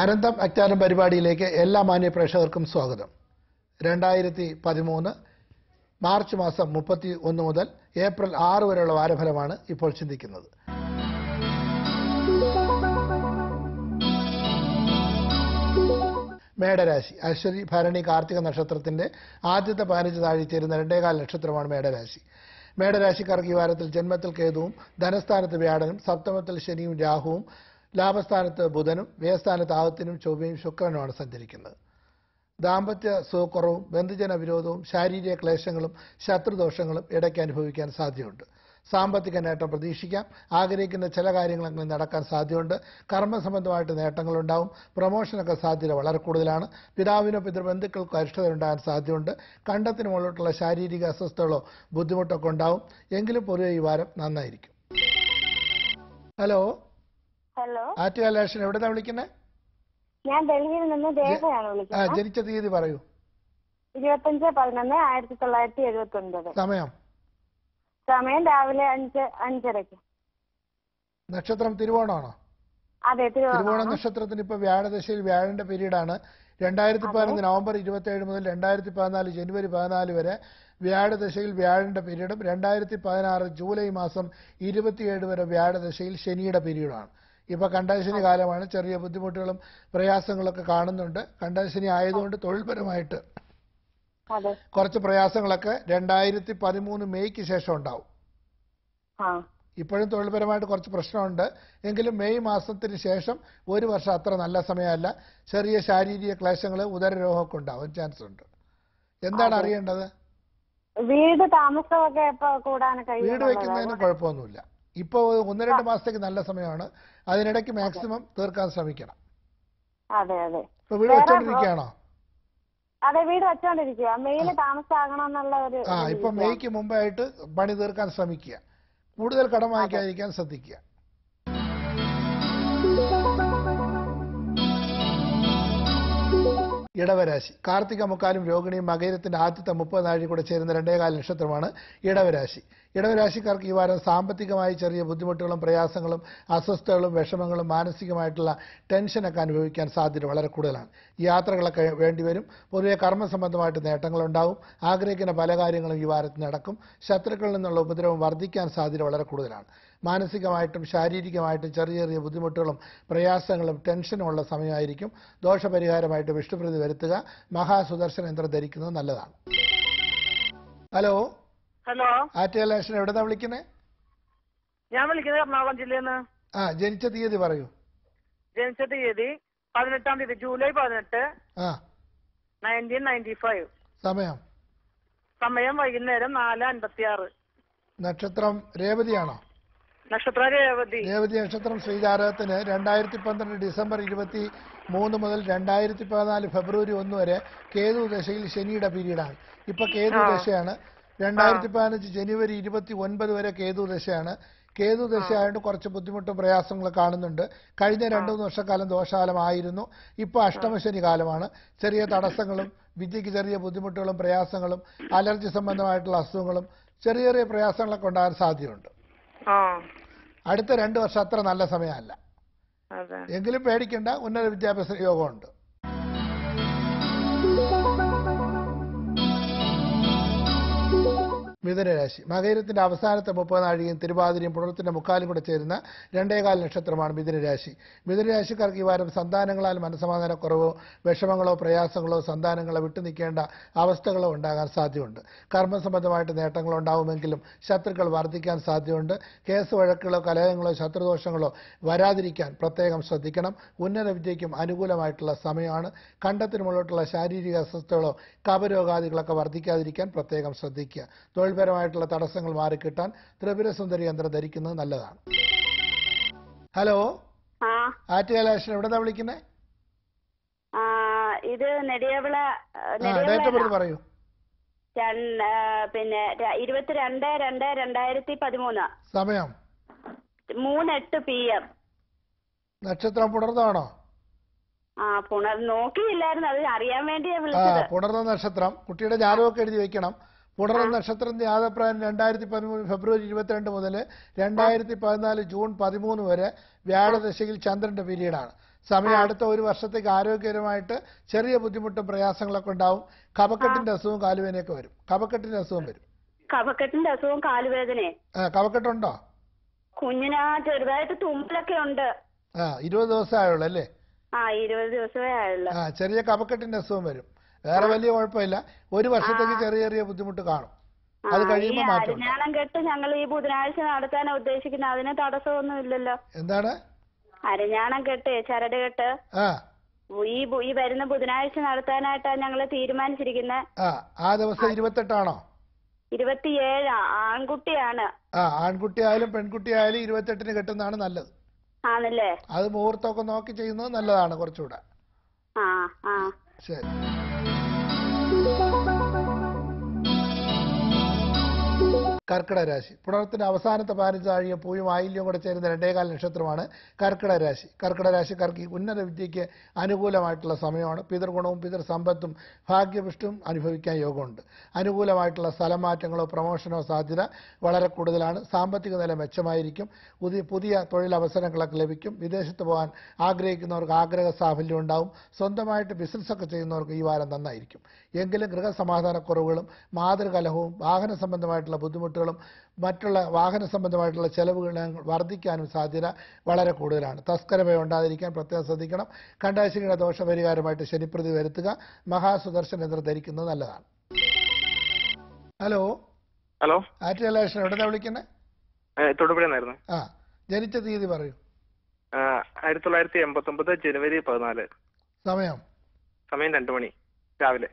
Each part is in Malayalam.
അനന്തം അജ്ഞാനം പരിപാടിയിലേക്ക് എല്ലാ മാന്യ പ്രേക്ഷകർക്കും സ്വാഗതം രണ്ടായിരത്തി പതിമൂന്ന് മാർച്ച് മാസം മുപ്പത്തി ഒന്ന് മുതൽ ഏപ്രിൽ ആറ് വരെയുള്ള വാരഫലമാണ് ഇപ്പോൾ ചിന്തിക്കുന്നത് മേടരാശി അശ്വതി ഭരണി കാർത്തിക നക്ഷത്രത്തിന്റെ ആദ്യത്തെ പതിനഞ്ച് താഴെ ചേരുന്ന രണ്ടേകാൽ നക്ഷത്രമാണ് മേടരാശി മേടരാശിക്കാർക്ക് ഈ വാരത്തിൽ ജന്മത്തിൽ കേതുവും ധനസ്ഥാനത്ത് വ്യാഴനും സപ്തമത്തിൽ ശനിയും രാഹുവും ലാഭസ്ഥാനത്ത് ബുധനും വ്യയസ്ഥാനത്ത് ആവത്തിനും ചൊവ്വയും ശുക്രനുമാണ് സഞ്ചരിക്കുന്നത് ദാമ്പത്യ സുഖക്കുറവും ബന്ധുജന വിരോധവും ശാരീരിക ക്ലേശങ്ങളും ശത്രുദോഷങ്ങളും ഇടയ്ക്ക് അനുഭവിക്കാൻ സാധ്യതയുണ്ട് സാമ്പത്തിക നേട്ടം പ്രതീക്ഷിക്കാം ആഗ്രഹിക്കുന്ന ചില കാര്യങ്ങൾ നടക്കാൻ സാധ്യതയുണ്ട് കർമ്മസംബന്ധമായിട്ട് നേട്ടങ്ങളുണ്ടാവും പ്രൊമോഷനൊക്കെ സാധ്യത വളരെ കൂടുതലാണ് പിതാവിനോ പിതൃബന്ധുക്കൾക്കോ അരിഷ്ടത ഉണ്ടാകാൻ സാധ്യതയുണ്ട് കണ്ടത്തിന് ശാരീരിക അസ്വസ്ഥതകളോ ബുദ്ധിമുട്ടൊക്കെ ഉണ്ടാവും എങ്കിലും പൊതുവെ ഈ വാരം നന്നായിരിക്കും ഹലോ ഹലോ ആറ്റുകാൽ ലക്ഷൻ എവിടെന്നാ വിളിക്കുന്നത് ഞാൻ ഡൽഹിയിൽ നിന്ന് ദേവയാണ് ആ വിളിക്കുന്നത് ജനിച്ച തീയതി പറയൂ ഇരുപത്തഞ്ച് പതിനൊന്ന് ആയിരത്തി തൊള്ളായിരത്തി എഴുപത്തി ഒൻപത് സമയം സമയം രാവിലെ അഞ്ച് അഞ്ചരക്ക് നക്ഷത്രം തിരുവോണമാണോ അതെ തിരുവോണം നക്ഷത്രത്തിന് ഇപ്പൊ വ്യാഴദശയിൽ വ്യാഴന്റെ പീരീഡ് ആണ് രണ്ടായിരത്തി പതിനൊന്ന് നവംബർ ഇരുപത്തി ഏഴ് മുതൽ രണ്ടായിരത്തി പതിനാല് ജനുവരി പതിനാല് വരെ വ്യാഴദശയിൽ വ്യാഴന്റെ പീരീഡും രണ്ടായിരത്തി പതിനാറ് ജൂലൈ മാസം ഇരുപത്തിയേഴ് വരെ വ്യാഴദശയിൽ ശനിയുടെ പീരീഡാണ് ഇപ്പോൾ കണ്ടൻസിന് കാലമാണ് ചെറിയ ബുദ്ധിമുട്ടുകളും പ്രയാസങ്ങളൊക്കെ കാണുന്നുണ്ട് കണ്ടൻസിനി ആയതുകൊണ്ട് തൊഴിൽപരമായിട്ട് കുറച്ച് പ്രയാസങ്ങളൊക്കെ രണ്ടായിരത്തി പതിമൂന്ന് മെയ്ക്ക് ശേഷം ഉണ്ടാവും ഇപ്പോഴും തൊഴിൽപരമായിട്ട് കുറച്ച് പ്രശ്നമുണ്ട് എങ്കിലും മെയ് മാസത്തിന് ശേഷം ഒരു വർഷം അത്ര നല്ല സമയമല്ല ചെറിയ ശാരീരിക ക്ലേശങ്ങൾ ഉദരരോഗമൊക്കെ ഉണ്ടാവും ചാൻസ് ഉണ്ട് എന്താണ് അറിയേണ്ടത് വീട് താമസമൊക്കെ വീട് വെക്കുന്നതിന് കുഴപ്പമൊന്നുമില്ല ഇപ്പോൾ ഒന്ന് രണ്ട് മാസത്തേക്ക് നല്ല സമയമാണ് അതിനിടയ്ക്ക് മാക്സിമം തീർക്കാൻ ശ്രമിക്കണം അതെ അതെ വീട് വെച്ചോണ്ടിരിക്കുകയാണോ അതെ വീട് വെച്ചോണ്ടിരിക്കുക മെയ്യില് ഒരു ആ ഇപ്പൊ മെയ്ക്ക് മുമ്പായിട്ട് പണി തീർക്കാൻ ശ്രമിക്കുക കൂടുതൽ കടം വാങ്ങിക്കാതിരിക്കാൻ ശ്രദ്ധിക്കുക ഇടവരാശി കാർത്തിക മുക്കാലും രോഹിണിയും മകേരത്തിന്റെ ആദ്യത്തെ മുപ്പത് നാഴിക കൂടെ ചേരുന്ന രണ്ടേകാല നക്ഷത്രമാണ് ഇടവരാശി ഇടവരാശിക്കാർക്ക് ഈ വാരം സാമ്പത്തികമായി ചെറിയ ബുദ്ധിമുട്ടുകളും പ്രയാസങ്ങളും അസ്വസ്ഥതകളും വിഷമങ്ങളും മാനസികമായിട്ടുള്ള ടെൻഷനൊക്കെ അനുഭവിക്കാൻ സാധ്യത വളരെ കൂടുതലാണ് യാത്രകളൊക്കെ വേണ്ടിവരും പൊതുവെ കർമ്മസംബന്ധമായിട്ട് നേട്ടങ്ങളുണ്ടാവും ആഗ്രഹിക്കുന്ന പല കാര്യങ്ങളും ഈ വാരത്തിൽ നടക്കും ശത്രുക്കളിൽ നിന്നുള്ള ഉപദ്രവം വർദ്ധിക്കാൻ സാധ്യത വളരെ കൂടുതലാണ് മാനസികമായിട്ടും ശാരീരികമായിട്ടും ചെറിയ ചെറിയ ബുദ്ധിമുട്ടുകളും പ്രയാസങ്ങളും ടെൻഷനും ഉള്ള സമയമായിരിക്കും ദോഷപരിഹാരമായിട്ട് വിഷ്ണുപ്രതി വരുത്തുക മഹാസുദർശന യന്ത്രം ധരിക്കുന്നത് നല്ലതാണ് ഹലോ ഹലോ ആറ്റുകാൽ എവിടെന്നാ വിളിക്കുന്നേ ഞാൻ വിളിക്കുന്നത് എറണാകുളം ജില്ലയിൽ നിന്ന് ആ ജനിച്ച തീയതി പറയൂ ജനിച്ച തീയതി പതിനെട്ടാം തീയതി ജൂലൈ പതിനെട്ട് ആ നയൻറ്റീൻ നയൻറ്റി ഫൈവ് സമയം സമയം വൈകുന്നേരം നാല് അൻപത്തി ആറ് നക്ഷത്രം രേവതിയാണോ നക്ഷത്ര രേവതി രേവതി നക്ഷത്രം ശ്രീചാരത്തിന് രണ്ടായിരത്തി പന്ത്രണ്ട് ഡിസംബർ ഇരുപത്തി മൂന്ന് മുതൽ രണ്ടായിരത്തി പതിനാല് ഫെബ്രുവരി ഒന്ന് വരെ കേതു ദശയിൽ ശനിയുടെ പീരീഡാണ് ഇപ്പൊ കേതു ദശയാണ് രണ്ടായിരത്തി പതിനഞ്ച് ജനുവരി ഇരുപത്തി ഒൻപത് വരെ കേതു ദശയാണ് കേതു ദശയായതുകൊണ്ട് കുറച്ച് ബുദ്ധിമുട്ടും പ്രയാസങ്ങളും കാണുന്നുണ്ട് കഴിഞ്ഞ രണ്ടു മൂന്ന് വർഷക്കാലം ദോഷകാലമായിരുന്നു ഇപ്പൊ അഷ്ടമശനി കാലമാണ് ചെറിയ തടസ്സങ്ങളും വിദ്യക്ക് ചെറിയ ബുദ്ധിമുട്ടുകളും പ്രയാസങ്ങളും അലർജി സംബന്ധമായിട്ടുള്ള അസുഖങ്ങളും ചെറിയ ചെറിയ പ്രയാസങ്ങളൊക്കെ ഉണ്ടാകാൻ സാധ്യതയുണ്ട് അടുത്ത രണ്ട് വർഷം അത്ര നല്ല സമയമല്ല എങ്കിലും പേടിക്കേണ്ട ഉന്നത വിദ്യാഭ്യാസ യോഗമുണ്ട് മിഥുനരാശി മകയിരത്തിന്റെ അവസാനത്തെ മുപ്പതിനാഴിയും തിരുവാതിരയും പുണർത്തിന്റെ മുക്കാലും കൂടെ ചേരുന്ന രണ്ടേകാൽ നക്ഷത്രമാണ് മിഥുനരാശി മിഥുനരാശിക്കാർക്ക് ഈ വാരം സന്താനങ്ങളാൽ മനസമാധാനക്കുറവോ വിഷമങ്ങളോ പ്രയാസങ്ങളോ സന്താനങ്ങളെ വിട്ടുനിൽക്കേണ്ട അവസ്ഥകളോ ഉണ്ടാകാൻ സാധ്യതയുണ്ട് കർമ്മസംബന്ധമായിട്ട് നേട്ടങ്ങൾ ഉണ്ടാവുമെങ്കിലും ശത്രുക്കൾ വർദ്ധിക്കാൻ സാധ്യതയുണ്ട് കേസ് വഴക്കുകളോ കലഹങ്ങളോ ശത്രുദോഷങ്ങളോ വരാതിരിക്കാൻ പ്രത്യേകം ശ്രദ്ധിക്കണം ഉന്നത വിദ്യയ്ക്കും അനുകൂലമായിട്ടുള്ള സമയമാണ് കണ്ടത്തിനുമുള്ളോട്ടുള്ള ശാരീരിക അസ്വസ്ഥകളോ കപരോഗാദികളൊക്കെ വർദ്ധിക്കാതിരിക്കാൻ പ്രത്യേകം ശ്രദ്ധിക്കുക തൊഴിൽ നിയമപരമായിട്ടുള്ള തടസ്സങ്ങൾ മാറിക്കിട്ടാൻ സുന്ദരി യന്ത്രം ധരിക്കുന്നത് നല്ലതാണ് ഹലോ ആറ്റുകാലാശൻ എവിടെന്നാ വിളിക്കുന്നേ ഇത് നെടിയവിള പറയൂ പിന്നെ ഇരുപത്തിരണ്ട് രണ്ട് രണ്ടായിരത്തി പതിമൂന്ന് സമയം മൂന്നെട്ട് പി എം നക്ഷത്രം പുണർന്നാണോ ആ പുണർ നോക്കിയില്ലായിരുന്നു അത് അറിയാൻ വേണ്ടി പുണർന്ന നക്ഷത്രം കുട്ടിയുടെ ജാതകമൊക്കെ എഴുതി വെക്കണം പുണർ നക്ഷത്രത്തിന്റെ ആദപ്രായം രണ്ടായിരത്തി പതിമൂന്ന് ഫെബ്രുവരി ഇരുപത്തിരണ്ട് മുതൽ രണ്ടായിരത്തി പതിനാല് ജൂൺ പതിമൂന്ന് വരെ വ്യാഴദശയിൽ ചന്ദ്രന്റെ പീരീഡാണ് സമയം അടുത്ത ഒരു വർഷത്തേക്ക് ആരോഗ്യകരമായിട്ട് ചെറിയ ബുദ്ധിമുട്ടും പ്രയാസങ്ങളൊക്കെ ഉണ്ടാവും കഫക്കെട്ടിന്റെ അസുഖവും കാലുവേദനയൊക്കെ വരും കഫക്കെട്ടിന്റെ അസുഖം വരും കഫക്കെട്ടിന്റെ അസുഖം കാലുവേദനയെ കഫക്കെട്ടുണ്ടോ കുഞ്ഞിന് ചെറുതായിട്ട് തുമ്പലൊക്കെ ഉണ്ട് ആ ഇരുപത് ദിവസമേ ആയുള്ളൂ അല്ലേ ആ ഇരുപത് ദിവസമേ ആയുള്ളൂ ആ ചെറിയ കഫക്കെട്ടിന്റെ അസുഖം വരും വേറെ വലിയ കുഴപ്പമില്ല ഒരു വർഷത്തേക്ക് ചെറിയ ചെറിയ ബുദ്ധിമുട്ട് കാണും അത് കഴിയുമ്പോൾ മാറ്റും കല്യാണം കെട്ട് ഞങ്ങൾ ഈ ബുധനാഴ്ച നടത്താനാണ് ഉദ്ദേശിക്കുന്നത് അതിന് തടസ്സമൊന്നും ഇല്ലല്ലോ എന്താണ് അരഞ്ഞാണം കെട്ട് ചരട് കെട്ട് ആ ഈ ഈ വരുന്ന ബുധനാഴ്ച നടത്താനായിട്ടാണ് ഞങ്ങൾ തീരുമാനിച്ചിരിക്കുന്നത് ആ ആ ദിവസം ഇരുപത്തെട്ടാണോ ഇരുപത്തിയേഴാ ആൺകുട്ടിയാണ് ആ ആൺകുട്ടിയായാലും പെൺകുട്ടിയായാലും ഇരുപത്തെട്ടിന് കെട്ടുന്നതാണ് നല്ലത് ആണല്ലേ അത് മുഹൂർത്തമൊക്കെ നോക്കി ചെയ്യുന്നത് നല്ലതാണ് കുറച്ചുകൂടെ ആ ആ ശരി കർക്കിടക രാശി പുണർത്തിൻ്റെ അവസാനത്തെ പതിനഞ്ചാഴിയ പൂയും ആയില്യവും കൂടെ ചേരുന്ന രണ്ടേകാല നക്ഷത്രമാണ് കർക്കിടക രാശി കർക്കിടക രാശിക്കാർക്ക് ഉന്നത വിദ്യയ്ക്ക് അനുകൂലമായിട്ടുള്ള സമയമാണ് പിതൃഗുണവും പിതൃസമ്പത്തും ഭാഗ്യപുഷ്ടും അനുഭവിക്കാൻ യോഗമുണ്ട് അനുകൂലമായിട്ടുള്ള സ്ഥലമാറ്റങ്ങളോ പ്രമോഷനോ സാധ്യത വളരെ കൂടുതലാണ് സാമ്പത്തിക നില മെച്ചമായിരിക്കും പുതിയ പുതിയ തൊഴിലവസരങ്ങളൊക്കെ ലഭിക്കും വിദേശത്ത് പോകാൻ ആഗ്രഹിക്കുന്നവർക്ക് ആഗ്രഹ സാഫല്യം ഉണ്ടാവും സ്വന്തമായിട്ട് ബിസിനസ്സൊക്കെ ചെയ്യുന്നവർക്ക് ഈ വാരം നന്നായിരിക്കും എങ്കിലും ഗൃഹസമാധാനക്കുറവുകളും മാതൃകലഹവും വാഹന സംബന്ധമായിട്ടുള്ള ബുദ്ധിമുട്ടും ബുദ്ധിമുട്ടുകളും മറ്റുള്ള വാഹന സംബന്ധമായിട്ടുള്ള ചെലവുകൾ വർദ്ധിക്കാനും സാധ്യത വളരെ കൂടുതലാണ് തസ്കരമേ ഉണ്ടാതിരിക്കാൻ പ്രത്യേകം ശ്രദ്ധിക്കണം കണ്ടാശിനിയുടെ ദോഷപരിഹാരമായിട്ട് ശനിപ്രതി വരുത്തുക മഹാസുദർശൻ എന്ന് ധരിക്കുന്നത് നല്ലതാണ് ഹലോ ഹലോ ആറ്റലേഷൻ എവിടെന്നാ വിളിക്കുന്നത് തൊടുപുഴന്നായിരുന്നു ആ ജനിച്ച തീയതി പറയൂ ആയിരത്തി തൊള്ളായിരത്തി എൺപത്തി ഒമ്പത് ജനുവരി പതിനാല് സമയം സമയം രണ്ടു മണി രാവിലെ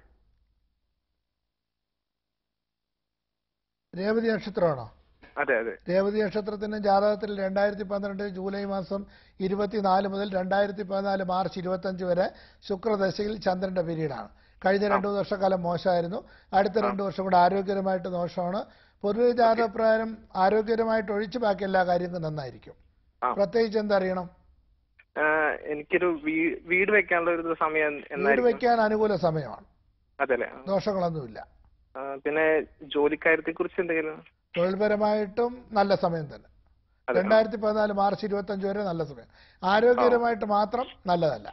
രേവതി നക്ഷത്രമാണോ അതെ അതെ രേവതി നക്ഷത്രത്തിന്റെ ജാതകത്തിൽ രണ്ടായിരത്തി പന്ത്രണ്ട് ജൂലൈ മാസം ഇരുപത്തിനാല് മുതൽ രണ്ടായിരത്തി പതിനാല് മാർച്ച് ഇരുപത്തഞ്ച് വരെ ശുക്രദശയിൽ ചന്ദ്രന്റെ പീരീഡാണ് കഴിഞ്ഞ രണ്ടു വർഷക്കാലം മോശമായിരുന്നു അടുത്ത രണ്ടു വർഷം കൂടെ ആരോഗ്യകരമായിട്ട് ദോഷമാണ് പൊതുവെ ജാതകപ്രകാരം ആരോഗ്യകരമായിട്ട് ഒഴിച്ചു ബാക്കി എല്ലാ കാര്യങ്ങളും നന്നായിരിക്കും പ്രത്യേകിച്ച് എന്തറിയണം എനിക്കൊരു വീട് വെക്കാനുള്ള ഒരു സമയം വീട് വെക്കാൻ അനുകൂല സമയമാണ് ദോഷങ്ങളൊന്നുമില്ല പിന്നെ ജോലിക്കാര്യത്തെ കുറിച്ച് എന്തെങ്കിലും തൊഴിൽപരമായിട്ടും നല്ല സമയം തന്നെ രണ്ടായിരത്തി പതിനാല് മാർച്ച് ഇരുപത്തി അഞ്ച് വരെ നല്ല സമയം ആരോഗ്യപരമായിട്ട് മാത്രം നല്ലതല്ല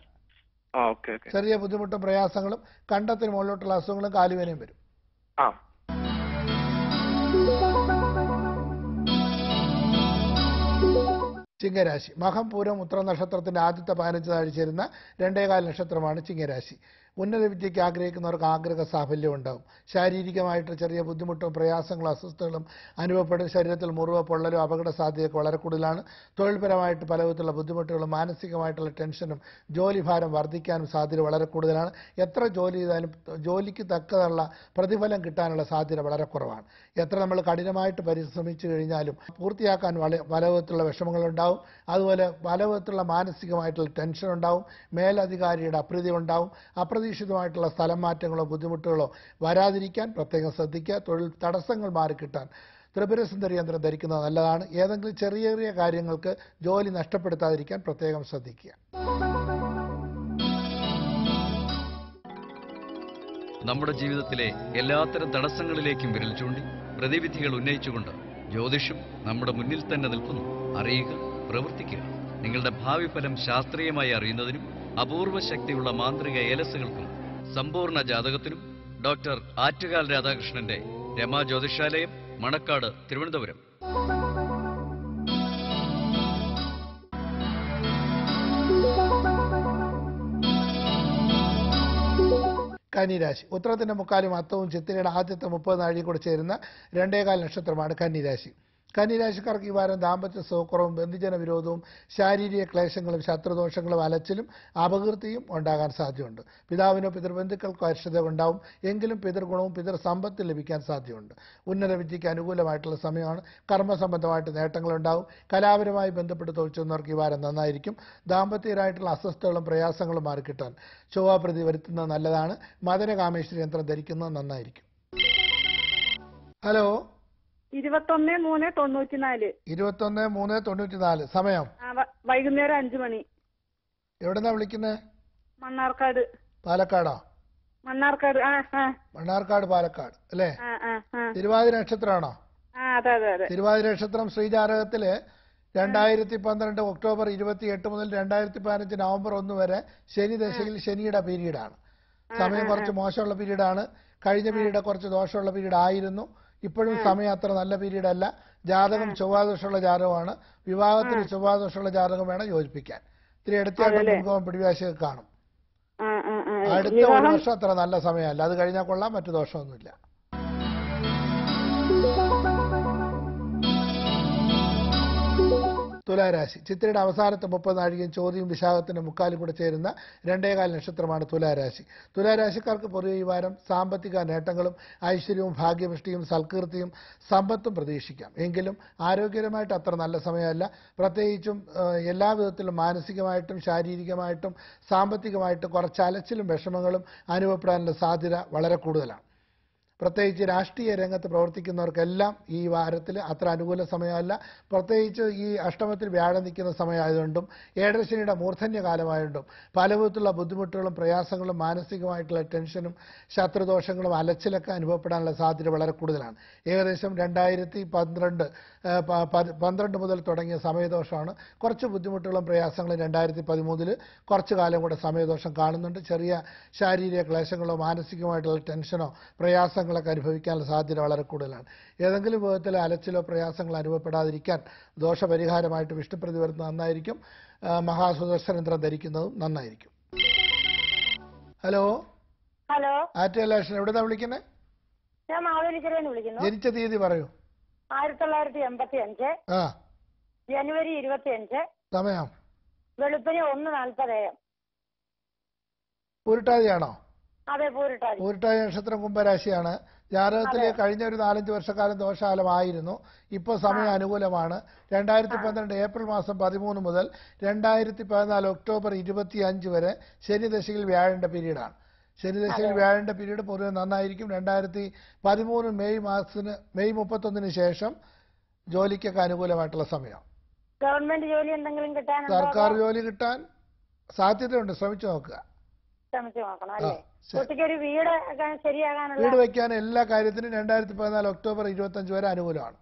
ചെറിയ ബുദ്ധിമുട്ടും പ്രയാസങ്ങളും കണ്ടത്തിന് മുകളിലോട്ടുള്ള അസുഖങ്ങളും കാലുവേനയും വരും ചിങ്ങരാശി മഹം പൂരം ഉത്തര നക്ഷത്രത്തിന്റെ ആദ്യത്തെ പതിനഞ്ച് താഴ്ച ചേരുന്ന രണ്ടേകാൽ നക്ഷത്രമാണ് ചിങ്ങരാശി ഉന്നത വിദ്യയ്ക്ക് ആഗ്രഹിക്കുന്നവർക്ക് ആഗ്രഹ സാഫല്യം ഉണ്ടാവും ശാരീരികമായിട്ട് ചെറിയ ബുദ്ധിമുട്ടും പ്രയാസങ്ങളും അസ്വസ്ഥകളും അനുഭവപ്പെടും ശരീരത്തിൽ മുറിവ് പൊള്ളലും അപകട സാധ്യതയൊക്കെ വളരെ കൂടുതലാണ് തൊഴിൽപരമായിട്ട് പല വിധത്തിലുള്ള ബുദ്ധിമുട്ടുകളും മാനസികമായിട്ടുള്ള ടെൻഷനും ജോലിഭാരം വർദ്ധിക്കാനും സാധ്യത വളരെ കൂടുതലാണ് എത്ര ജോലി ചെയ്താലും ജോലിക്ക് തക്കതുള്ള പ്രതിഫലം കിട്ടാനുള്ള സാധ്യത വളരെ കുറവാണ് എത്ര നമ്മൾ കഠിനമായിട്ട് പരിശ്രമിച്ചു കഴിഞ്ഞാലും പൂർത്തിയാക്കാൻ പല പലവിധത്തിലുള്ള വിഷമങ്ങളുണ്ടാവും അതുപോലെ പലവിധത്തിലുള്ള മാനസികമായിട്ടുള്ള ടെൻഷൻ ഉണ്ടാവും മേലധികാരിയുടെ അപ്രീതി ഉണ്ടാവും അപ്രതീക്ഷിതമായിട്ടുള്ള സ്ഥലം മാറ്റങ്ങളോ ബുദ്ധിമുട്ടുകളോ വരാതിരിക്കാൻ പ്രത്യേകം ശ്രദ്ധിക്കുക തൊഴിൽ തടസ്സങ്ങൾ മാറിക്കിട്ടാൻ ത്രിപുര സുന്ദരി യന്ത്രം ധരിക്കുന്നത് നല്ലതാണ് ഏതെങ്കിലും ചെറിയ ചെറിയ കാര്യങ്ങൾക്ക് ജോലി നഷ്ടപ്പെടുത്താതിരിക്കാൻ പ്രത്യേകം ശ്രദ്ധിക്കുക നമ്മുടെ ജീവിതത്തിലെ എല്ലാത്തരം തടസ്സങ്ങളിലേക്കും വിരൽ ചൂണ്ടി പ്രതിവിധികൾ ഉന്നയിച്ചുകൊണ്ട് ജ്യോതിഷം നമ്മുടെ മുന്നിൽ തന്നെ നിൽക്കുന്നു അറിയുക പ്രവർത്തിക്കുക നിങ്ങളുടെ ഭാവി ഫലം ശാസ്ത്രീയമായി അറിയുന്നതിനും അപൂർവ ശക്തിയുള്ള മാന്ത്രിക ഏലസുകൾക്കും സമ്പൂർണ്ണ ജാതകത്തിനും ഡോക്ടർ ആറ്റുകാൽ രാധാകൃഷ്ണന്റെ രമാ ജ്യോതിഷാലയം മണക്കാട് തിരുവനന്തപുരം കന്നിരാശി ഉത്തരത്തിൻ്റെ മുക്കാലും അത്തവും ചിത്തിരയുടെ ആദ്യത്തെ മുപ്പത് കൂടെ ചേരുന്ന രണ്ടേകാൽ നക്ഷത്രമാണ് കന്നിരാശി കന്നിരാശിക്കാർക്ക് ഈ വാരം ദാമ്പത്യ സുഖക്കുറവും ബന്ധുജന വിരോധവും ശാരീരിക ക്ലേശങ്ങളും ശത്രുദോഷങ്ങളും അലച്ചിലും അപകീർത്തിയും ഉണ്ടാകാൻ സാധ്യതയുണ്ട് പിതാവിനോ പിതൃബന്ധുക്കൾക്കോ അരിഷ്ടത ഉണ്ടാവും എങ്കിലും പിതൃഗുണവും പിതൃ സമ്പത്ത് ലഭിക്കാൻ സാധ്യതയുണ്ട് ഉന്നത വിദ്യയ്ക്ക് അനുകൂലമായിട്ടുള്ള സമയമാണ് കർമ്മസംബന്ധമായിട്ട് നേട്ടങ്ങളുണ്ടാവും കലാപരമായി ബന്ധപ്പെട്ട് തോൽച്ചുന്നവർക്ക് ഈ വാരം നന്നായിരിക്കും ദാമ്പത്യരായിട്ടുള്ള അസ്വസ്ഥകളും പ്രയാസങ്ങളും മാറി കിട്ടാൻ ശോഭാപ്രതി വരുത്തുന്നത് നല്ലതാണ് മദന യന്ത്രം ധരിക്കുന്നത് നന്നായിരിക്കും ഹലോ ഇരുപത്തൊന്ന് മൂന്ന് തൊണ്ണൂറ്റിനാല് ഇരുപത്തൊന്ന് മൂന്ന് തൊണ്ണൂറ്റിനാല് സമയം വൈകുന്നേരം അഞ്ചു മണി എവിടെന്നാ വിളിക്കുന്നത് മണ്ണാർക്കാട് പാലക്കാടാ മണ്ണാർക്കാട് മണ്ണാർക്കാട് പാലക്കാട് അല്ലേ തിരുവാതിര നക്ഷത്രമാണോ തിരുവാതിര നക്ഷത്രം ശ്രീജാതകത്തില് രണ്ടായിരത്തി പന്ത്രണ്ട് ഒക്ടോബർ ഇരുപത്തി എട്ട് മുതൽ രണ്ടായിരത്തി പതിനഞ്ച് നവംബർ ഒന്ന് വരെ ശനി ദശയിൽ ശനിയുടെ പീരീഡാണ് സമയം കുറച്ച് മോശമുള്ള പീരീഡാണ് കഴിഞ്ഞ പീരീഡ് കുറച്ച് ദോഷമുള്ള പീരീഡ് ആയിരുന്നു ഇപ്പോഴും സമയം അത്ര നല്ല പീരീഡ് അല്ല ജാതകം ചൊവ്വാദോഷമുള്ള ജാതകമാണ് വിവാഹത്തിന് ചൊവ്വാദോഷമുള്ള ജാതകം വേണം യോജിപ്പിക്കാൻ ഇത്തിരി എടുത്തിയാട്ടം പിടിവാശിയൊക്കെ കാണും അടുത്ത ഒരു വർഷം അത്ര നല്ല സമയമല്ല അത് കഴിഞ്ഞാൽ കൊള്ളാം മറ്റു ദോഷമൊന്നുമില്ല തുലാരാശി ചിത്രയുടെ അവസാനത്തെ മുപ്പത് നാഴികയും ചോദ്യം വിശാഖത്തിന്റെ മുക്കാലും കൂടെ ചേരുന്ന രണ്ടേകാൽ നക്ഷത്രമാണ് തുലാരാശി തുലാരാശിക്കാർക്ക് പൊതുവെ ഈ വാരം സാമ്പത്തിക നേട്ടങ്ങളും ഐശ്വര്യവും ഭാഗ്യവൃഷ്ടിയും സൽകീർത്തിയും സമ്പത്തും പ്രതീക്ഷിക്കാം എങ്കിലും ആരോഗ്യപരമായിട്ട് അത്ര നല്ല സമയമല്ല പ്രത്യേകിച്ചും എല്ലാ വിധത്തിലും മാനസികമായിട്ടും ശാരീരികമായിട്ടും സാമ്പത്തികമായിട്ടും കുറച്ച് അലച്ചിലും വിഷമങ്ങളും അനുഭവപ്പെടാനുള്ള സാധ്യത വളരെ കൂടുതലാണ് പ്രത്യേകിച്ച് രാഷ്ട്രീയ രംഗത്ത് പ്രവർത്തിക്കുന്നവർക്കെല്ലാം ഈ വാരത്തിൽ അത്ര അനുകൂല സമയമല്ല പ്രത്യേകിച്ച് ഈ അഷ്ടമത്തിൽ വ്യാഴം നിൽക്കുന്ന സമയമായതുകൊണ്ടും ഏഴരശനിയുടെ മൂർധന്യ കാലമായതുകൊണ്ടും പലവിധത്തിലുള്ള ബുദ്ധിമുട്ടുകളും പ്രയാസങ്ങളും മാനസികമായിട്ടുള്ള ടെൻഷനും ശത്രുദോഷങ്ങളും അലച്ചിലൊക്കെ അനുഭവപ്പെടാനുള്ള സാധ്യത വളരെ കൂടുതലാണ് ഏകദേശം രണ്ടായിരത്തി പന്ത്രണ്ട് പന്ത്രണ്ട് മുതൽ തുടങ്ങിയ സമയദോഷമാണ് കുറച്ച് ബുദ്ധിമുട്ടുകളും പ്രയാസങ്ങളും രണ്ടായിരത്തി പതിമൂന്നിൽ കുറച്ച് കാലം കൂടെ സമയദോഷം കാണുന്നുണ്ട് ചെറിയ ശാരീരിക ക്ലേശങ്ങളോ മാനസികമായിട്ടുള്ള ടെൻഷനോ പ്രയാസ പ്രയാസങ്ങളൊക്കെ അനുഭവിക്കാനുള്ള സാധ്യത വളരെ കൂടുതലാണ് ഏതെങ്കിലും വിധത്തിൽ അലച്ചിലോ പ്രയാസങ്ങൾ അനുഭവപ്പെടാതിരിക്കാൻ ദോഷപരിഹാരമായിട്ട് വിഷ്ണുപ്രതി വരുന്നത് നന്നായിരിക്കും മഹാസുദർശനന്ദ്രം ധരിക്കുന്നതും നന്നായിരിക്കും ഹലോ ഹലോ ആറ്റുകലാക്ഷൻ എവിടുന്നാ വിളിക്കുന്നത് ഞാൻ മാവേലിക്കരയിൽ വിളിക്കുന്നു ജനിച്ച തീയതി പറയൂ ആയിരത്തി തൊള്ളായിരത്തി എൺപത്തി അഞ്ച് ജനുവരി ഇരുപത്തി അഞ്ച് സമയം വെളുപ്പിന് ഒന്ന് നാൽപ്പത് എം പൂരിട്ടായ നക്ഷത്രം കുംഭരാശിയാണ് ജാതകത്തിൽ കഴിഞ്ഞ ഒരു നാലഞ്ച് വർഷക്കാലം ദോഷകാലമായിരുന്നു ഇപ്പൊ സമയം അനുകൂലമാണ് രണ്ടായിരത്തി പന്ത്രണ്ട് ഏപ്രിൽ മാസം പതിമൂന്ന് മുതൽ രണ്ടായിരത്തി പതിനാല് ഒക്ടോബർ ഇരുപത്തി അഞ്ച് വരെ ശനിദശയിൽ വ്യാഴന്റെ പീരീഡാണ് ശനിദശയിൽ വ്യാഴന്റെ പീരീഡ് പൊതുവെ നന്നായിരിക്കും രണ്ടായിരത്തി പതിമൂന്ന് മെയ് മാസത്തിന് മെയ് മുപ്പത്തൊന്നിന് ശേഷം ജോലിക്കൊക്കെ അനുകൂലമായിട്ടുള്ള സമയം ഗവൺമെന്റ് ജോലി എന്തെങ്കിലും കിട്ടാൻ സർക്കാർ ജോലി കിട്ടാൻ സാധ്യതയുണ്ട് ശ്രമിച്ചു നോക്കുക ശ്രമിച്ചു നോക്കണം അല്ലേ കുട്ടിക്കൊരു വീട് ശരിയാകാനുള്ള വീട് വെക്കാൻ എല്ലാ കാര്യത്തിനും രണ്ടായിരത്തി പതിനാല് ഒക്ടോബർ ഇരുപത്തി അഞ്ച് വരെ അനുകൂലമാണ്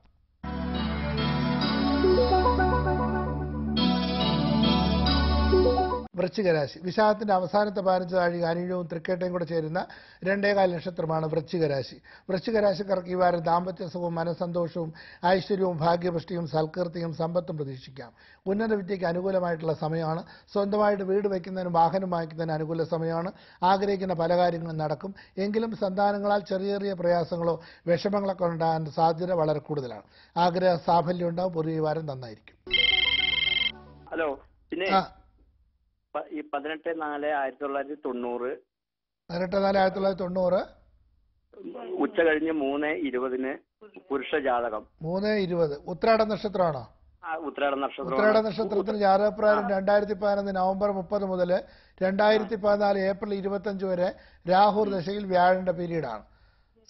വൃശ്ചികരാശി വിശാഖത്തിൻ്റെ അവസാനത്തെ പതിനഞ്ച് താഴിക അനിഴവും തൃക്കേട്ടയും കൂടെ ചേരുന്ന രണ്ടേകാൽ നക്ഷത്രമാണ് വൃശ്ചികരാശി വൃശ്ചികരാശിക്കാർക്ക് ഈ വാരം ദാമ്പത്യ സുഖവും മനസ്സന്തോഷവും ഐശ്വര്യവും ഭാഗ്യപുഷ്ടിയും സൽകീർത്തിയും സമ്പത്തും പ്രതീക്ഷിക്കാം ഉന്നത വിദ്യയ്ക്ക് അനുകൂലമായിട്ടുള്ള സമയമാണ് സ്വന്തമായിട്ട് വീട് വയ്ക്കുന്നതിനും വാഹനം വാങ്ങിക്കുന്നതിനും അനുകൂല സമയമാണ് ആഗ്രഹിക്കുന്ന പല കാര്യങ്ങളും നടക്കും എങ്കിലും സന്താനങ്ങളാൽ ചെറിയ ചെറിയ പ്രയാസങ്ങളോ വിഷമങ്ങളൊക്കെ ഉണ്ടാകാൻ സാധ്യത വളരെ കൂടുതലാണ് ആഗ്രഹ സാഫല്യം ഉണ്ടാവും പൊതുവെ വാരം നന്നായിരിക്കും ഹലോ പിന്നെ ഈ പതിനെട്ട് നാല് ആയിരത്തി തൊള്ളായിരത്തി തൊണ്ണൂറ് പതിനെട്ട് നാല് ആയിരത്തി തൊള്ളായിരത്തി തൊണ്ണൂറ് ഉച്ച കഴിഞ്ഞ് മൂന്ന് ഇരുപതിന് പുരുഷ ജാതകം മൂന്ന് ഇരുപത് ഉത്രാട നക്ഷത്രമാണോ ഉത്രാട നക്ഷത്രം ഉത്രാട നക്ഷത്രത്തിന് ജാതകപ്രകാരം രണ്ടായിരത്തി പതിനൊന്ന് നവംബർ മുപ്പത് മുതൽ രണ്ടായിരത്തി പതിനാല് ഏപ്രിൽ ഇരുപത്തഞ്ച് വരെ രാഹുർ ദശയിൽ വ്യാഴന്റെ പീരീഡാണ്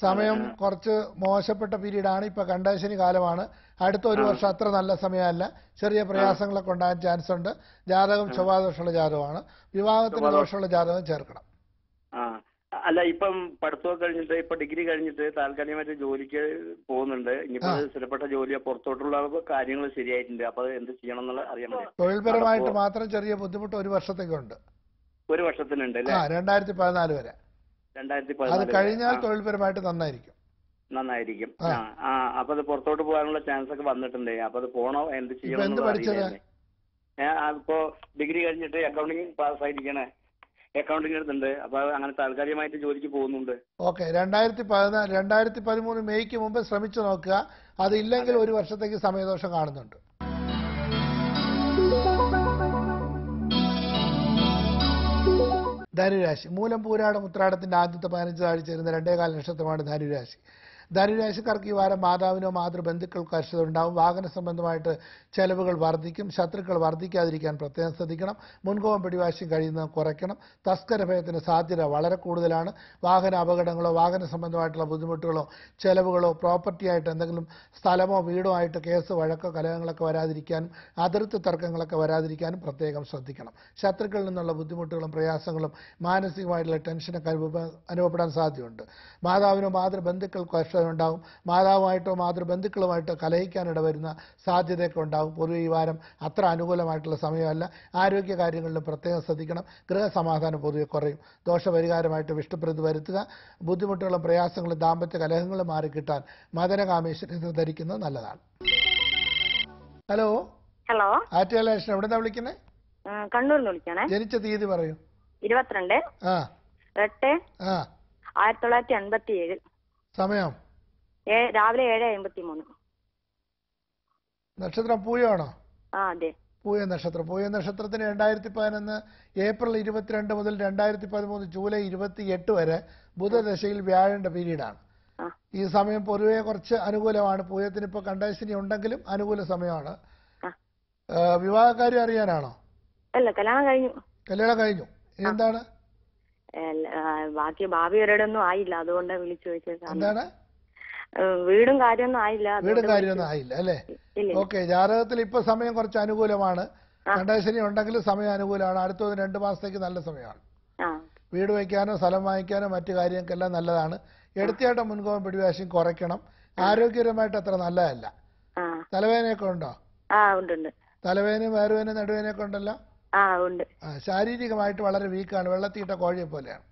സമയം കുറച്ച് മോശപ്പെട്ട പീരീഡാണ് ഇപ്പൊ കണ്ടശനി കാലമാണ് അടുത്ത ഒരു വർഷം അത്ര നല്ല സമയമല്ല ചെറിയ പ്രയാസങ്ങളൊക്കെ ഉണ്ടാകാൻ ചാൻസ് ഉണ്ട് ജാതകം ചൊവ്വാദോഷമുള്ള ജാതകമാണ് വിവാഹത്തിന് ദോഷമുള്ള ജാതകം ചേർക്കണം അല്ല ഇപ്പം പഠിത്തമൊക്കെ കഴിഞ്ഞിട്ട് ഇപ്പൊ ഡിഗ്രി കഴിഞ്ഞിട്ട് താൽക്കാലികമായിട്ട് ജോലിക്ക് പോകുന്നുണ്ട് ഇനിയിപ്പോ സ്ഥിരപ്പെട്ട ജോലി പുറത്തോട്ടുള്ള കാര്യങ്ങൾ ശരിയായിട്ടുണ്ട് അപ്പൊ എന്ത് ചെയ്യണം എന്നുള്ള അറിയാൻ തൊഴിൽപരമായിട്ട് മാത്രം ചെറിയ ബുദ്ധിമുട്ട് ഒരു വർഷത്തേക്കുണ്ട് ഒരു വർഷത്തിനുണ്ട് രണ്ടായിരത്തി പതിനാല് വരെ രണ്ടായിരത്തി അത് കഴിഞ്ഞാൽ തൊഴിൽപരമായിട്ട് നന്നായിരിക്കും നന്നായിരിക്കും ആ അപ്പൊ അത് പുറത്തോട്ട് പോകാനുള്ള ചാൻസ് ഒക്കെ വന്നിട്ടുണ്ട് അപ്പൊ അത് പോണോ എന്ത് ചെയ്യണം ഇപ്പോ ഡിഗ്രി കഴിഞ്ഞിട്ട് അക്കൗണ്ടിങ് പാസ് ആയിരിക്കണേ അക്കൗണ്ടിങ് എടുത്തുണ്ട് അപ്പൊ അങ്ങനെ താൽക്കാലികമായിട്ട് ജോലിക്ക് പോകുന്നുണ്ട് ഓക്കെ രണ്ടായിരത്തി പതിനാല് രണ്ടായിരത്തി പതിമൂന്ന് മെയ്ക്ക് മുമ്പ് ശ്രമിച്ചു നോക്കുക ഇല്ലെങ്കിൽ ഒരു വർഷത്തേക്ക് സമയദോഷം കാണുന്നുണ്ട് ധനുരാശി മൂലം പൂരാട ഉത്രാടത്തിന്റെ ആദ്യത്തെ പതിനഞ്ച് ആഴ്ച വരുന്ന രണ്ടേകാല നക്ഷത്രമാണ് ധനുരാശി ധനുരാശിക്കാർക്ക് ഈ വാരം മാതാവിനോ മാതൃബന്ധുക്കൾക്കോ ഉണ്ടാവും വാഹന സംബന്ധമായിട്ട് ചെലവുകൾ വർദ്ധിക്കും ശത്രുക്കൾ വർദ്ധിക്കാതിരിക്കാൻ പ്രത്യേകം ശ്രദ്ധിക്കണം മുൻകോപം പിടിവാശം കഴിയുന്നത് കുറയ്ക്കണം തസ്കര ഭയത്തിന് സാധ്യത വളരെ കൂടുതലാണ് വാഹന അപകടങ്ങളോ വാഹന സംബന്ധമായിട്ടുള്ള ബുദ്ധിമുട്ടുകളോ ചെലവുകളോ ആയിട്ട് എന്തെങ്കിലും സ്ഥലമോ വീടോ ആയിട്ട് കേസ് വഴക്കോ കലഹങ്ങളൊക്കെ വരാതിരിക്കാനും അതിർത്തി തർക്കങ്ങളൊക്കെ വരാതിരിക്കാനും പ്രത്യേകം ശ്രദ്ധിക്കണം ശത്രുക്കളിൽ നിന്നുള്ള ബുദ്ധിമുട്ടുകളും പ്രയാസങ്ങളും മാനസികമായിട്ടുള്ള ടെൻഷനൊക്കെ അനുഭവപ്പെടാൻ സാധ്യതയുണ്ട് മാതാവിനോ മാതൃബന്ധുക്കൾക്കോ അശ്വ ഉണ്ടാകും മാതാവുമായിട്ടോ മാതൃബന്ധുക്കളുമായിട്ടോ കലഹിക്കാൻ ഇടവരുന്ന സാധ്യതയൊക്കെ ഉണ്ടാവും പൊതുവെ ഈ വാരം അത്ര അനുകൂലമായിട്ടുള്ള സമയമല്ല ആരോഗ്യ കാര്യങ്ങളിൽ പ്രത്യേകം ശ്രദ്ധിക്കണം ഗൃഹസമാധാനം പൊതുവെ കുറയും ദോഷപരിഹാരമായിട്ട് വിഷ്ണുപ്രതി വരുത്തുക ബുദ്ധിമുട്ടുകളും പ്രയാസങ്ങളും ദാമ്പത്യ കലഹങ്ങളും മാറിക്കിട്ടാൻ മദനകാമേശ്വരനെ ധരിക്കുന്നത് നല്ലതാണ് ഹലോ ഹലോ എവിടെ എവിടെന്നാ വിളിക്കുന്നത് കണ്ണൂരിൽ വിളിക്കണേ ജനിച്ച തീയതി പറയൂ ഇരുപത്തിരണ്ട് എട്ട് ആയിരത്തി തൊള്ളായിരത്തി അൻപത്തി ഏഴ് സമയം രാവിലെ ഏഴ് അമ്പത്തി മൂന്ന് നക്ഷത്രം പൂയാണോ ആ അതെ പൂയ നക്ഷത്രം പൂയ നക്ഷത്രത്തിന് രണ്ടായിരത്തി പതിനൊന്ന് ഏപ്രിൽ ഇരുപത്തിരണ്ട് മുതൽ രണ്ടായിരത്തി പതിമൂന്ന് ജൂലൈ ഇരുപത്തി എട്ട് വരെ ബുധദശയിൽ വ്യാഴന്റെ പീരീഡാണ് ഈ സമയം പൊതുവെ കുറച്ച് അനുകൂലമാണ് പൂയത്തിന് ഇപ്പൊ കണ്ടശിനി ഉണ്ടെങ്കിലും അനുകൂല സമയമാണ് വിവാഹകാര്യം അറിയാനാണോ അല്ല കല്യാണം കഴിഞ്ഞു കല്യാണം കഴിഞ്ഞു എന്താണ് ബാക്കി ഭാവി ഒരിടൊന്നും ആയില്ല അതുകൊണ്ട് വിളിച്ചു ചോദിച്ചത് എന്താണ് വീടും കാര്യമൊന്നും ആയില്ല വീടും കാര്യമൊന്നും ആയില്ല അല്ലേ ഓക്കെ ജാതകത്തിൽ ഇപ്പൊ സമയം കുറച്ച് അനുകൂലമാണ് രണ്ടാഴ്ച ഉണ്ടെങ്കിൽ സമയം അനുകൂലമാണ് അടുത്ത രണ്ട് മാസത്തേക്ക് നല്ല സമയമാണ് വീട് വയ്ക്കാനോ സ്ഥലം വാങ്ങിക്കാനോ മറ്റു കാര്യങ്ങൾക്കെല്ലാം നല്ലതാണ് എടുത്തിയായിട്ട് മുൻകോപം പിടിവാശം കുറയ്ക്കണം ആരോഗ്യപരമായിട്ട് അത്ര നല്ലതല്ല തലവേദനയൊക്കെ ഉണ്ടോ തലവേദനയും വയറുവേദനയും നടുവേനയൊക്കെ ഉണ്ടല്ലോ ശാരീരികമായിട്ട് വളരെ വീക്കാണ് വെള്ളത്തിയിട്ട കോഴിയെ പോലെയാണ്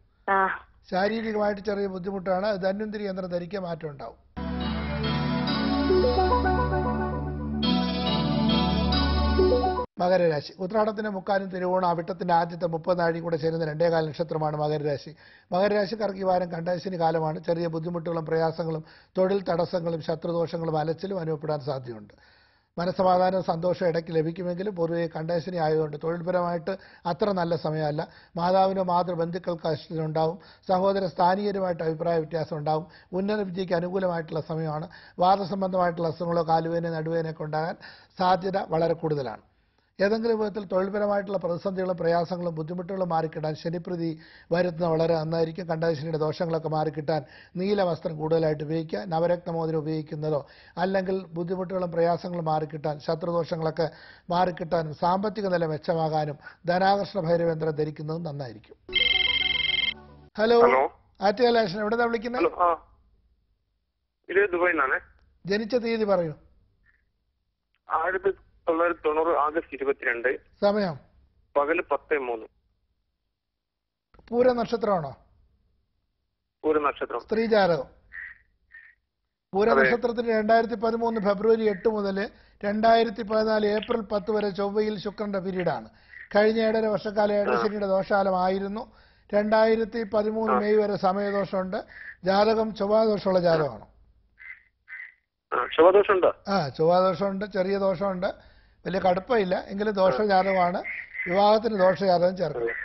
ശാരീരികമായിട്ട് ചെറിയ ബുദ്ധിമുട്ടാണ് ധന്വന്തിരി യന്ത്രം ധരിക്കാൻ മാറ്റം ഉണ്ടാവും മകരരാശി ഉത്രാടത്തിൻ്റെ മുക്കാലും തിരുവോണം അവിട്ടത്തിൻ്റെ ആദ്യത്തെ മുപ്പതാഴി കൂടെ ചേരുന്ന രണ്ടേകാല നക്ഷത്രമാണ് മകരരാശി മകരരാശിക്കാർക്ക് ഈ വാരം കണ്ടശിന് കാലമാണ് ചെറിയ ബുദ്ധിമുട്ടുകളും പ്രയാസങ്ങളും തൊഴിൽ തടസ്സങ്ങളും ശത്രുദോഷങ്ങളും അലച്ചിലും അനുഭവപ്പെടാൻ സാധ്യതയുണ്ട് മനസ്സമാധാനവും സന്തോഷം ഇടയ്ക്ക് ലഭിക്കുമെങ്കിലും പൊതുവെ കണ്ടേശനി ആയതുകൊണ്ട് തൊഴിൽപരമായിട്ട് അത്ര നല്ല സമയമല്ല മാതാവിനോ മാതൃബന്ധുക്കൾക്ക് അശ്വതിനുണ്ടാവും സഹോദര സ്ഥാനീയരുമായിട്ട് അഭിപ്രായ വ്യത്യാസം ഉണ്ടാവും ഉന്നത വിദ്യയ്ക്ക് അനുകൂലമായിട്ടുള്ള സമയമാണ് വാദസംബന്ധമായിട്ടുള്ള അസുഖങ്ങളോ കാലുവേദന നടുവേദനയൊക്കെ ഉണ്ടാകാൻ സാധ്യത വളരെ കൂടുതലാണ് ഏതെങ്കിലും വിധത്തിൽ തൊഴിൽപരമായിട്ടുള്ള പ്രതിസന്ധികളും പ്രയാസങ്ങളും ബുദ്ധിമുട്ടുകളും മാറിക്കിട്ടാൻ ശനിപ്രതി വരുത്തുന്ന വളരെ നന്നായിരിക്കും കണ്ടശനിയുടെ ദോഷങ്ങളൊക്കെ മാറിക്കിട്ടാൻ നീല വസ്ത്രം കൂടുതലായിട്ട് ഉപയോഗിക്കുക നവരത്നമോതിരം ഉപയോഗിക്കുന്നതോ അല്ലെങ്കിൽ ബുദ്ധിമുട്ടുകളും പ്രയാസങ്ങളും മാറിക്കിട്ടാൻ ശത്രുദോഷങ്ങളൊക്കെ മാറിക്കിട്ടാനും സാമ്പത്തിക നില മെച്ചമാകാനും ധനാകർഷണ ഭൈരവേന്ദ്രം ധരിക്കുന്നതും നന്നായിരിക്കും ഹലോ എവിടെ എവിടെന്നാ വിളിക്കുന്നത് ജനിച്ച തീയതി പറയൂ ആയിരത്തി തൊള്ളായിരത്തി തൊണ്ണൂറ് ആഗസ്റ്റ് ഇരുപത്തിരണ്ട് സമയം പകല് പത്ത് മൂന്ന് പൂരനക്ഷത്രമാണോ പൂരനക്ഷത്രം പൂര പൂരനക്ഷത്രത്തിന് രണ്ടായിരത്തി പതിമൂന്ന് ഫെബ്രുവരി എട്ട് മുതൽ രണ്ടായിരത്തി പതിനാല് ഏപ്രിൽ പത്ത് വരെ ചൊവ്വയിൽ ശുക്രന്റെ പിരീഡാണ് കഴിഞ്ഞ ഏഴര വർഷക്കാലം ഏഴരശനിയുടെ ദോഷകാലമായിരുന്നു രണ്ടായിരത്തി പതിമൂന്ന് മെയ് വരെ സമയദോഷമുണ്ട് ജാതകം ചൊവ്വാദോഷമുള്ള ജാതകമാണ് ആ ചൊവ്വാദോഷമുണ്ട് ചെറിയ ദോഷമുണ്ട് വലിയ കടുപ്പമില്ല എങ്കിലും ദോഷജാതമാണ് വിവാഹത്തിന് ദോഷജാതം ചേർക്കുന്നത്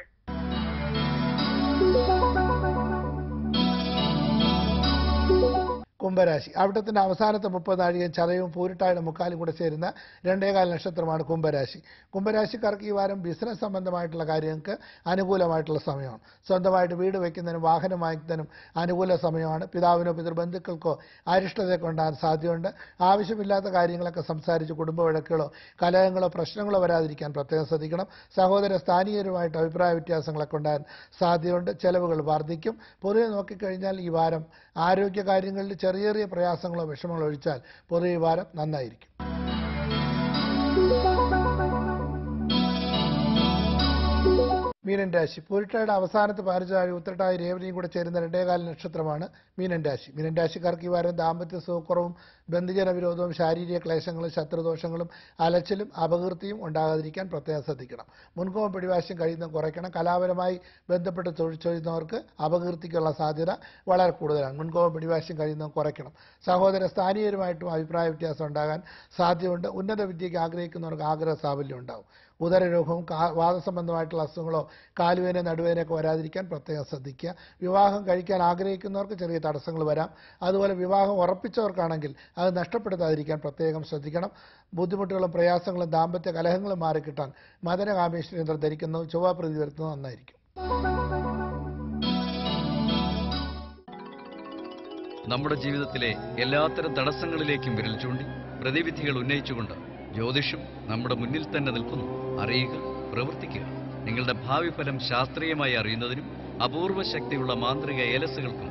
കുംഭരാശി അവിടത്തിൻ്റെ അവസാനത്തെ മുപ്പത് നാഴികയും ചതയും പൂരിട്ടായുടെ മുക്കാലും കൂടെ ചേരുന്ന രണ്ടേകാൽ നക്ഷത്രമാണ് കുംഭരാശി കുംഭരാശിക്കാർക്ക് ഈ വാരം ബിസിനസ് സംബന്ധമായിട്ടുള്ള കാര്യങ്ങൾക്ക് അനുകൂലമായിട്ടുള്ള സമയമാണ് സ്വന്തമായിട്ട് വീട് വയ്ക്കുന്നതിനും വാഹനം വാങ്ങിക്കുന്നതിനും അനുകൂല സമയമാണ് പിതാവിനോ പിതൃബന്ധുക്കൾക്കോ അരിഷ്ടതയൊക്കെ ഉണ്ടാകാൻ സാധ്യതയുണ്ട് ആവശ്യമില്ലാത്ത കാര്യങ്ങളൊക്കെ സംസാരിച്ച് കുടുംബ വഴക്കുകളോ കലഹങ്ങളോ പ്രശ്നങ്ങളോ വരാതിരിക്കാൻ പ്രത്യേകം ശ്രദ്ധിക്കണം സഹോദര സ്ഥാനീയരുമായിട്ട് അഭിപ്രായ വ്യത്യാസങ്ങളൊക്കെ ഉണ്ടാകാൻ സാധ്യതയുണ്ട് ചെലവുകൾ വർദ്ധിക്കും പൊതുവെ നോക്കിക്കഴിഞ്ഞാൽ ഈ വാരം ആരോഗ്യ കാര്യങ്ങളിൽ ചെറിയ ചെറിയ പ്രയാസങ്ങളോ വിഷമങ്ങളോ ഒഴിച്ചാൽ പൊതുവിഭാരം നന്നായിരിക്കും മീനൻ രാശി പൂരിട്ടയുടെ അവസാനത്ത് പാരിച്ചാഴി ഉത്തരട്ടായി രേവതിയും കൂടെ ചേരുന്ന രണ്ടേകാല നക്ഷത്രമാണ് മീനൻ രാശി മീനൻ രാശിക്കാർക്ക് ഈ വാരം ദാമ്പത്യ സുഖക്കുറവും ബന്ധുജന വിരോധവും ശാരീരിക ക്ലേശങ്ങളും ശത്രുദോഷങ്ങളും അലച്ചിലും അപകീർത്തിയും ഉണ്ടാകാതിരിക്കാൻ പ്രത്യേകം ശ്രദ്ധിക്കണം മുൻകോപം പിടിവാശം കഴിയുന്ന കുറയ്ക്കണം കലാപരമായി ബന്ധപ്പെട്ട് തൊഴിൽ ചെയ്യുന്നവർക്ക് അപകീർത്തിക്കുള്ള സാധ്യത വളരെ കൂടുതലാണ് മുൻകോപം പിടിവാശം കഴിയുന്ന കുറയ്ക്കണം സഹോദര സ്ഥാനീയരുമായിട്ടും അഭിപ്രായ വ്യത്യാസം ഉണ്ടാകാൻ സാധ്യതയുണ്ട് ഉന്നത വിദ്യയ്ക്ക് ആഗ്രഹിക്കുന്നവർക്ക് ആഗ്രഹ സാഫല്യം ഉണ്ടാവും ഉദരരോഗവും വാദസംബന്ധമായിട്ടുള്ള അസുഖങ്ങളോ കാലുവേന നടുവേനൊക്കെ വരാതിരിക്കാൻ പ്രത്യേകം ശ്രദ്ധിക്കുക വിവാഹം കഴിക്കാൻ ആഗ്രഹിക്കുന്നവർക്ക് ചെറിയ തടസ്സങ്ങൾ വരാം അതുപോലെ വിവാഹം ഉറപ്പിച്ചവർക്കാണെങ്കിൽ അത് നഷ്ടപ്പെടുത്താതിരിക്കാൻ പ്രത്യേകം ശ്രദ്ധിക്കണം ബുദ്ധിമുട്ടുകളും പ്രയാസങ്ങളും ദാമ്പത്യ കലഹങ്ങളും മാറിക്കിട്ടാൻ മദനകാമേശ്വരേന്ദ്രൻ ധരിക്കുന്നത് ചൊവ്വാ പ്രതി വരുത്തുന്നത് നന്നായിരിക്കും നമ്മുടെ ജീവിതത്തിലെ എല്ലാത്തരം തടസ്സങ്ങളിലേക്കും വിരൽ ചൂണ്ടി പ്രതിവിധികൾ ഉന്നയിച്ചുകൊണ്ട് ജ്യോതിഷം നമ്മുടെ മുന്നിൽ തന്നെ നിൽക്കുന്നു അറിയുക പ്രവർത്തിക്കുക നിങ്ങളുടെ ഭാവി ഫലം ശാസ്ത്രീയമായി അറിയുന്നതിനും അപൂർവ ശക്തിയുള്ള മാന്ത്രിക ഏലസുകൾക്കും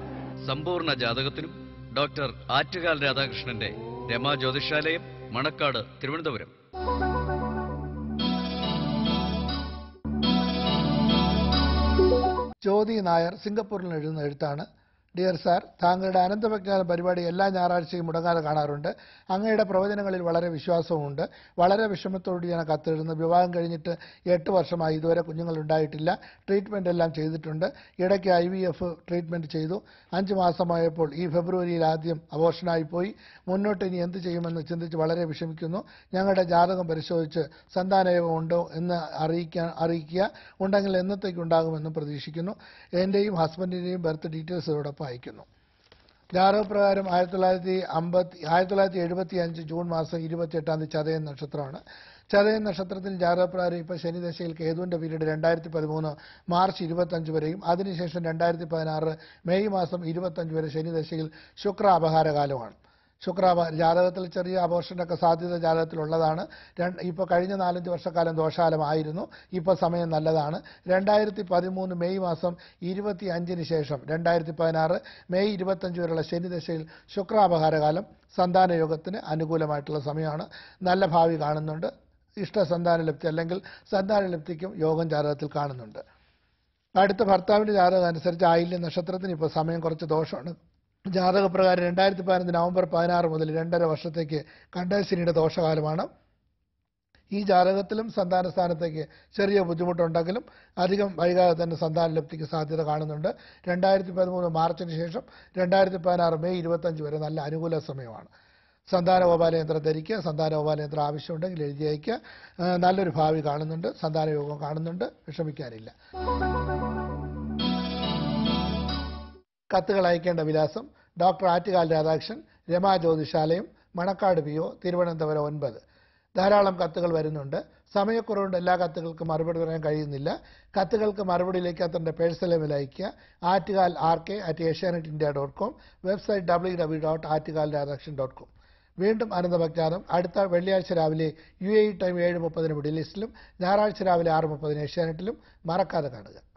സമ്പൂർണ്ണ ജാതകത്തിനും ഡോക്ടർ ആറ്റുകാൽ രാധാകൃഷ്ണന്റെ രമാ ജ്യോതിഷാലയം മണക്കാട് തിരുവനന്തപുരം ജ്യോതി നായർ സിംഗപ്പൂരിൽ എഴുതുന്ന എഴുത്താണ് ഡിയർ സാർ താങ്കളുടെ അനന്തപജ്ഞാനം പരിപാടി എല്ലാ ഞായറാഴ്ചയും മുടങ്ങാതെ കാണാറുണ്ട് അങ്ങയുടെ പ്രവചനങ്ങളിൽ വളരെ വിശ്വാസമുണ്ട് വളരെ വിഷമത്തോട് ഞാൻ കത്തെഴുതുന്നു വിവാഹം കഴിഞ്ഞിട്ട് എട്ട് വർഷമായി ഇതുവരെ കുഞ്ഞുങ്ങൾ ഉണ്ടായിട്ടില്ല ട്രീറ്റ്മെൻ്റ് എല്ലാം ചെയ്തിട്ടുണ്ട് ഇടയ്ക്ക് ഐ വി എഫ് ട്രീറ്റ്മെൻറ്റ് ചെയ്തു അഞ്ച് മാസമായപ്പോൾ ഈ ഫെബ്രുവരിയിൽ ആദ്യം അബോഷനായി പോയി മുന്നോട്ട് ഇനി എന്ത് ചെയ്യുമെന്ന് ചിന്തിച്ച് വളരെ വിഷമിക്കുന്നു ഞങ്ങളുടെ ജാതകം പരിശോധിച്ച് സന്താനയോഗമുണ്ടോ എന്ന് അറിയിക്കാൻ അറിയിക്കുക ഉണ്ടെങ്കിൽ എന്നത്തേക്കുണ്ടാകുമെന്നും പ്രതീക്ഷിക്കുന്നു എൻ്റെയും ഹസ്ബൻഡിൻ്റെയും ബർത്ത് ഡീറ്റെയിൽസോടൊപ്പം വായിക്കുന്നു ജാതക പ്രകാരം ആയിരത്തി തൊള്ളായിരത്തി അമ്പത്തി ആയിരത്തി തൊള്ളായിരത്തി എഴുപത്തി അഞ്ച് ജൂൺ മാസം ഇരുപത്തിയെട്ടാം തീയതി ചതയൻ നക്ഷത്രമാണ് ചതയൻ നക്ഷത്രത്തിൽ പ്രകാരം ഇപ്പോൾ ശനിദശയിൽ കേതുവിന്റെ പീരീഡ് രണ്ടായിരത്തി പതിമൂന്ന് മാർച്ച് ഇരുപത്തഞ്ച് വരെയും അതിനുശേഷം രണ്ടായിരത്തി പതിനാറ് മെയ് മാസം ഇരുപത്തഞ്ച് വരെ ശനിദശയിൽ ശുക്ര അപഹാരകാലമാണ് ശുക്രാഭ ജാതകത്തിൽ ചെറിയ അപോർഷനൊക്കെ സാധ്യത ജാതകത്തിലുള്ളതാണ് രണ്ട് ഇപ്പോൾ കഴിഞ്ഞ നാലഞ്ച് വർഷക്കാലം ദോഷാലമായിരുന്നു ഇപ്പോൾ സമയം നല്ലതാണ് രണ്ടായിരത്തി പതിമൂന്ന് മെയ് മാസം ഇരുപത്തി അഞ്ചിന് ശേഷം രണ്ടായിരത്തി പതിനാറ് മെയ് ഇരുപത്തഞ്ച് വരെയുള്ള ശനിദശയിൽ ശുക്രാപകാരകാലം സന്താന യോഗത്തിന് അനുകൂലമായിട്ടുള്ള സമയമാണ് നല്ല ഭാവി കാണുന്നുണ്ട് ഇഷ്ട സന്താന സന്താനലബ്ധി അല്ലെങ്കിൽ സന്താന സന്താനലബ്ധിക്കും യോഗം ജാതകത്തിൽ കാണുന്നുണ്ട് അടുത്ത ഭർത്താവിൻ്റെ ജാതകം അനുസരിച്ച് ആയില്യ നക്ഷത്രത്തിന് ഇപ്പോൾ സമയം കുറച്ച് ദോഷമാണ് ജാതകപ്രകാരം രണ്ടായിരത്തി പതിനഞ്ച് നവംബർ പതിനാറ് മുതൽ രണ്ടര വർഷത്തേക്ക് കണ്ടശനിയുടെ ദോഷകാലമാണ് ഈ ജാതകത്തിലും സന്താന സ്ഥാനത്തേക്ക് ചെറിയ ബുദ്ധിമുട്ടുണ്ടെങ്കിലും അധികം വൈകാതെ തന്നെ സന്താന ലബ്ധിക്ക് സാധ്യത കാണുന്നുണ്ട് രണ്ടായിരത്തി പതിമൂന്ന് മാർച്ചിന് ശേഷം രണ്ടായിരത്തി പതിനാറ് മെയ് ഇരുപത്തഞ്ച് വരെ നല്ല അനുകൂല സമയമാണ് സന്താന ഗോപാലയന്ത്രം ധരിക്കുക സന്താന ഗോപാലയന്ത്രം ആവശ്യമുണ്ടെങ്കിൽ എഴുതി അയക്കുക നല്ലൊരു ഭാവി കാണുന്നുണ്ട് സന്താന യോഗം കാണുന്നുണ്ട് വിഷമിക്കാനില്ല കത്തുകൾ അയക്കേണ്ട വിലാസം doctor Attukal Radhakrishnan Rama Jyothishalayam Manacaud P O Thiruvananthapuram ഒൻപത് ധാരാളം കത്തുകൾ വരുന്നുണ്ട് സമയക്കുറവുണ്ട് എല്ലാ കത്തുകൾക്കും മറുപടി പറയാൻ കഴിയുന്നില്ല കത്തുകൾക്ക് മറുപടി അത്തൻ്റെ പേഴ്സലമിൽ അയക്കുക Attukal R K at Asianet India dot com website W W dot Attukal Radhakrishnan dot com വീണ്ടും അനന്തഭക്താനം അടുത്ത വെള്ളിയാഴ്ച രാവിലെ യു എ ടൈം ഏഴ് മുപ്പതിന് മിഡിൽ ഈസ്റ്റിലും ഞായറാഴ്ച രാവിലെ ആറ് മുപ്പതിന് ഏഷ്യാനെറ്റിലും മറക്കാതെ കാണുക